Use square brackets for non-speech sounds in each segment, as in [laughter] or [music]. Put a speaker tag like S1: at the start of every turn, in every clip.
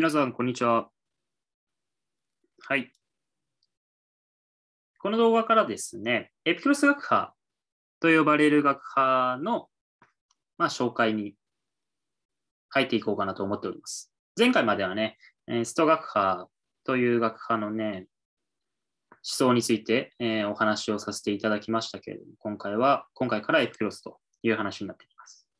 S1: 皆さん、こんにちは。はい。この動画からですね、エピクロス学派と呼ばれる学派の、まあ、紹介に入っていこうかなと思っております。前回まではね、スト学派という学派のね、思想について、えお話をさせていただきましたけれども、今回は、今回からエピクロスという話になって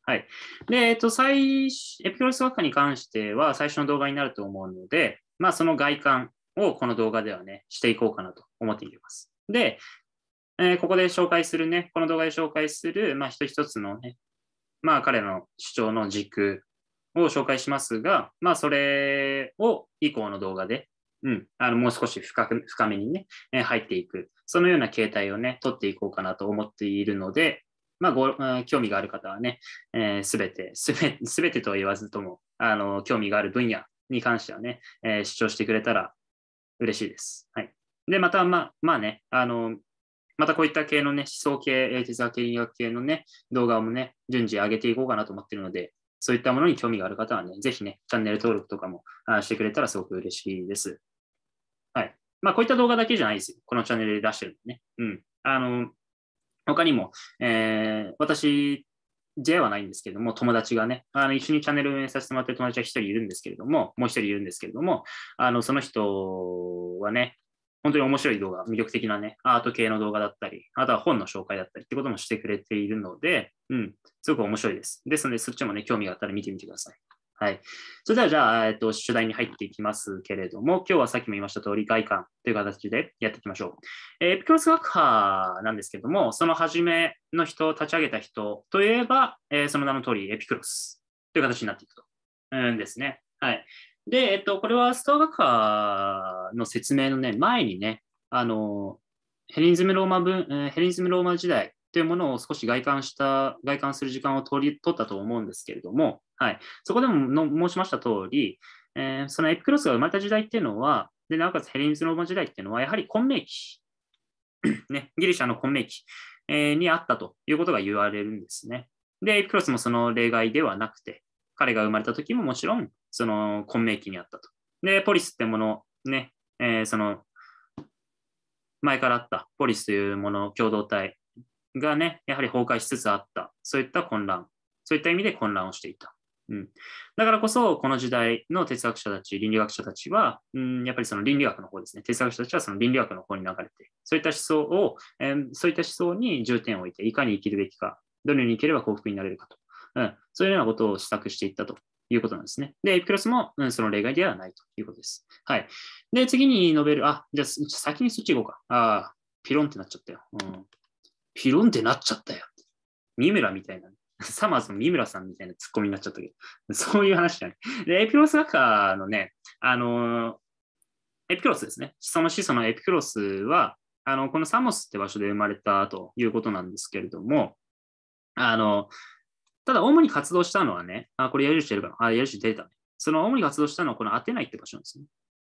S1: はい。で、えっと、最、エピクロス学科に関しては最初の動画になると思うので、まあ、その外観をこの動画ではね、していこうかなと思っています。で、えー、ここで紹介するね、この動画で紹介する、まあ、一つ一つのね、まあ、彼の主張の軸を紹介しますが、まあ、それを以降の動画で、うん、あのもう少し深く深めにね、え入っていく、そのような形態をね、取っていこうかなと思っているので、まあご、興味がある方はね、す、べ、て、すべ、てとは言わずとも、あの、興味がある分野に関してはね、えー、主張してくれたら嬉しいです。はい。で、また、まあ、まあね、あの、またこういった系のね、思想系、哲学系、医学系のね、動画もね、順次上げていこうかなと思ってるので、そういったものに興味がある方はね、ぜひね、チャンネル登録とかもしてくれたらすごく嬉しいです。はい。まあ、こういった動画だけじゃないですよ。このチャンネルで出してるのね。うん。あの、他にも、えー、私 J はないんですけれども、友達がね、あの一緒にチャンネル運営させてもらってる友達が1人いるんですけれども、もう1人いるんですけれども、あのその人はね、本当に面白い動画、魅力的なね、アート系の動画だったり、あとは本の紹介だったりってこともしてくれているので、うん、すごく面白いです。ですので、そっちもね、興味があったら見てみてください。はい。それではじゃあ、えっと、主題に入っていきますけれども、今日はさっきも言いました通り、外観という形でやっていきましょう。えー、エピクロス学派なんですけども、その初めの人、立ち上げた人といえば、えー、その名の通り、エピクロスという形になっていくと。うんですね。はい。で、えっと、これはストア学派の説明のね、前にね、あの、ヘリンズムローマ文、ヘリンズムローマ時代っていうものを少し外観した、外観する時間を取り取ったと思うんですけれども、はい、そこでも申しました通り、えー、そのエピクロスが生まれた時代っていうのは、でなおかつヘレニズローマ時代っていうのは、やはり混迷期、[coughs] ね、ギリシャの混迷期、えー、にあったということが言われるんですね。で、エピクロスもその例外ではなくて、彼が生まれた時ももちろん、その混迷期にあったと。で、ポリスってもの、ね、えー、その前からあったポリスというもの、共同体がね、やはり崩壊しつつあった、そういった混乱、そういった意味で混乱をしていた。うん、だからこそ、この時代の哲学者たち、倫理学者たちは、うん、やっぱりその倫理学の方ですね、哲学者たちはその倫理学の方に流れて、そういった思想を、えー、そういった思想に重点を置いて、いかに生きるべきか、どのように生きれば幸福になれるかと、うん、そういうようなことを施策していったということなんですね。で、エピクロスも、うん、その例外ではないということです。はい。で、次に述べる、あ、じゃあ先にそっち行こうか。ああ、ピロンってなっちゃったよ。うんヒロンってなっちゃったよ。三村みたいな。サマーズの三村さんみたいなツッコミになっちゃったけど、そういう話じゃない。で、エピロス学科のね、あの、エピクロスですね。その子孫のエピクロスは、あの、このサモスって場所で生まれたということなんですけれども、あの、ただ、主に活動したのはね、あ、これ矢印出るかなあ、矢印出たね。その主に活動したのはこのアテナイって場所なんですね。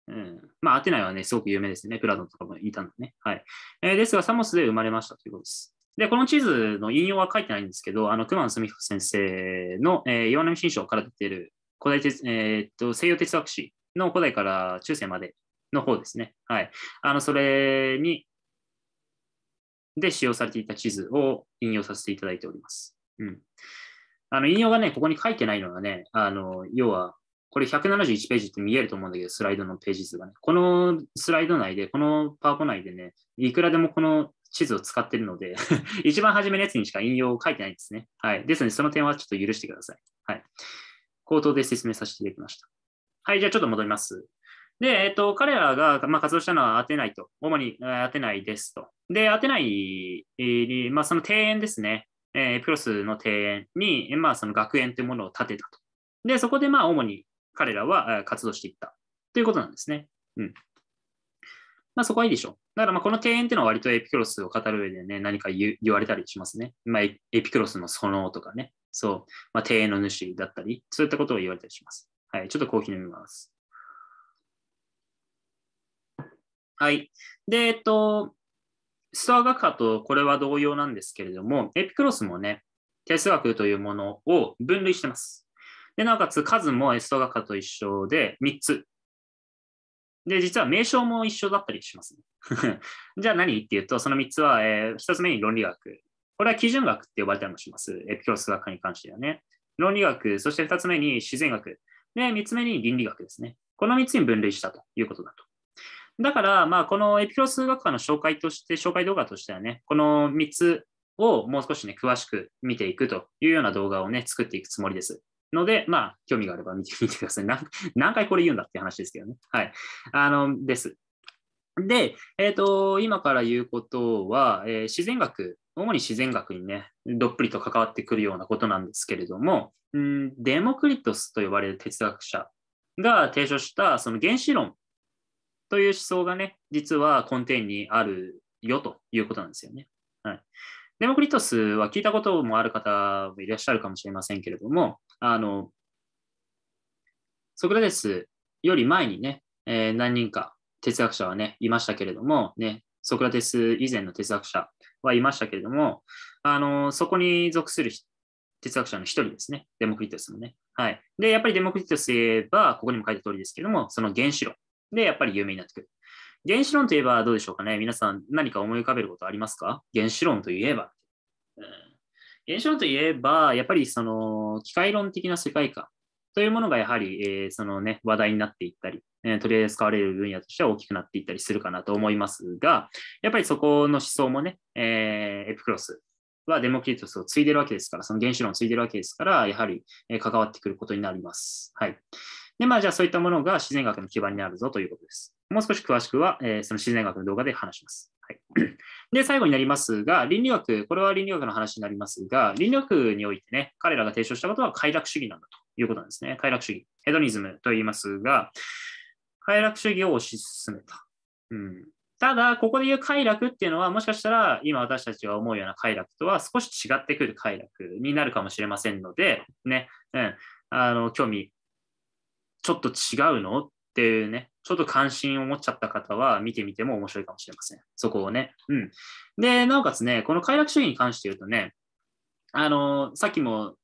S1: うん。まあ、アテナイはね、すごく有名ですね。プラドンとかもいたのね。はい。えー、ですが、サモスで生まれましたということです。で、この地図の引用は書いてないんですけど、あの、熊野澄彦先生の、えー、岩波新書から出ている古代哲、えー、っと、西洋哲学史の古代から中世までの方ですね。はい。あの、それに、で使用されていた地図を引用させていただいております。うん。あの、引用がね、ここに書いてないのがね、あの、要は、これ171ページって見えると思うんだけど、スライドのページ数がね。このスライド内で、このパーポ内でね、いくらでもこの地図を使ってるので [laughs] 一番初めのやつにしか引用を書いてないんですね。はい。ですので、その点はちょっと許してください。はい。口頭で説明させていただきました。はい、じゃあちょっと戻ります。で、えっと、彼らが、まあ、活動したのは当てないと。主に当てないですと。で、当てない、えまあ、その庭園ですね。えー、プロスの庭園に、まあ、その学園というものを建てたと。で、そこで、まあ、主に彼らは活動していったということなんですね。うん。まあそこはいいでしょう。だからまあこの庭園っていうのは割とエピクロスを語る上でね、何か言われたりしますね。まあエピクロスのそのとかね、そう、まあ庭園の主だったり、そういったことを言われたりします。はい、ちょっとコーヒー飲みます。はい。で、えっと、ストア学派とこれは同様なんですけれども、エピクロスもね、哲学というものを分類してます。で、なおかつ数もエスト学科と一緒で3つで、実は名称も一緒だったりします、ね。[laughs] じゃあ何っていうと、その3つは、えー、1つ目に論理学。これは基準学って呼ばれたりもします。エピクロス学科に関してはね。論理学、そして2つ目に自然学。で、3つ目に倫理学ですね。この3つに分類したということだと。だから、まあ、このエピクロス学科の紹介として、紹介動画としてはね、この3つをもう少しね、詳しく見ていくというような動画をね、作っていくつもりです。ので、まあ、興味があれば見てみ [laughs] てください。何回これ言うんだって話ですけどね。はい。あの、です。で、えっ、ー、と、今から言うことは、えー、自然学、主に自然学にね、どっぷりと関わってくるようなことなんですけれども、うん、デモクリトスと呼ばれる哲学者が提唱したその原子論という思想がね、実は根底にあるよということなんですよね。はい、デモクリトスは聞いたこともある方もいらっしゃるかもしれませんけれども、あの、ソクラテスより前にね、えー、何人か哲学者はね、いましたけれども、ね、ソクラテス以前の哲学者はいましたけれども、あの、そこに属する哲学者の一人ですね、デモクリトスもね。はい。で、やっぱりデモクリトスといえば、ここにも書いた通りですけども、その原子論でやっぱり有名になってくる。原子論といえばどうでしょうかね皆さん何か思い浮かべることありますか原子論といえば。うん、原子論といえば、やっぱりその機械論的な世界観というものがやはり、えー、そのね、話題になっていったり、えー、取り扱われる分野としては大きくなっていったりするかなと思いますが、やっぱりそこの思想もね、えー、エプクロスはデモクリトスを継いでるわけですから、その原子論を継いでるわけですから、やはり関わってくることになります。はい。で、まあ、じゃあそういったものが自然学の基盤になるぞということです。もう少し詳しくは、えー、その自然学の動画で話します。はい、で、最後になりますが、倫理学、これは倫理学の話になりますが、倫理学においてね、彼らが提唱したことは快楽主義なんだということなんですね。快楽主義、ヘドニズムと言いますが、快楽主義を推し進めた。うん、ただ、ここで言う快楽っていうのは、もしかしたら今私たちが思うような快楽とは少し違ってくる快楽になるかもしれませんので、ね、うん、あの、興味、ちょっと違うのっていうね、ちょっと関心を持っちゃった方は見てみても面白いかもしれません。そこをね。うん。で、なおかつね、この快楽主義に関して言うとね、あの、さっきも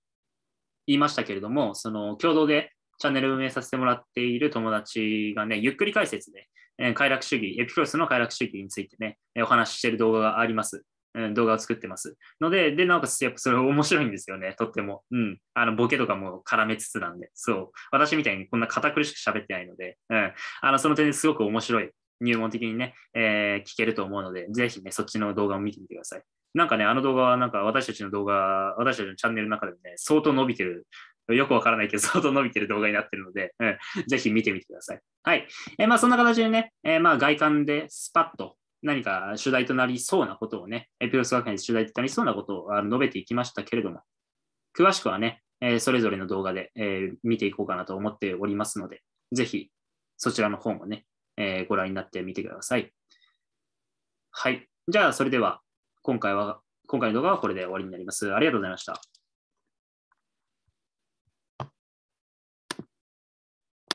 S1: 言いましたけれども、その共同でチャンネル運営させてもらっている友達がね、ゆっくり解説で、え快楽主義、エピクロスの快楽主義についてね、えお話ししている動画があります。うん、動画を作ってます。ので、で、なおかつ、やっぱそれ面白いんですよね、とっても。うん。あの、ボケとかも絡めつつなんで、そう。私みたいにこんな堅苦しく喋ってないので、うん。あの、その点ですごく面白い、入門的にね、えー、聞けると思うので、ぜひね、そっちの動画を見てみてください。なんかね、あの動画はなんか私たちの動画、私たちのチャンネルの中でね、相当伸びてるよくわからないけど、[laughs] 相当伸びてる動画になってるので、うん、ぜひ見てみてください。はい。えー、まあ、そんな形でね、えー、まあ、外観でスパッと、何か主題となりそうなことをね、エピロス学園で主題となりそうなことを述べていきましたけれども、詳しくはね、えそれぞれの動画で、え見ていこうかなと思っておりますので、ぜひそちらの方もね、えご覧になってみてください。はい。じゃあ、それでは今回は、今回の動画はこれで終わりになります。ありがとうございました。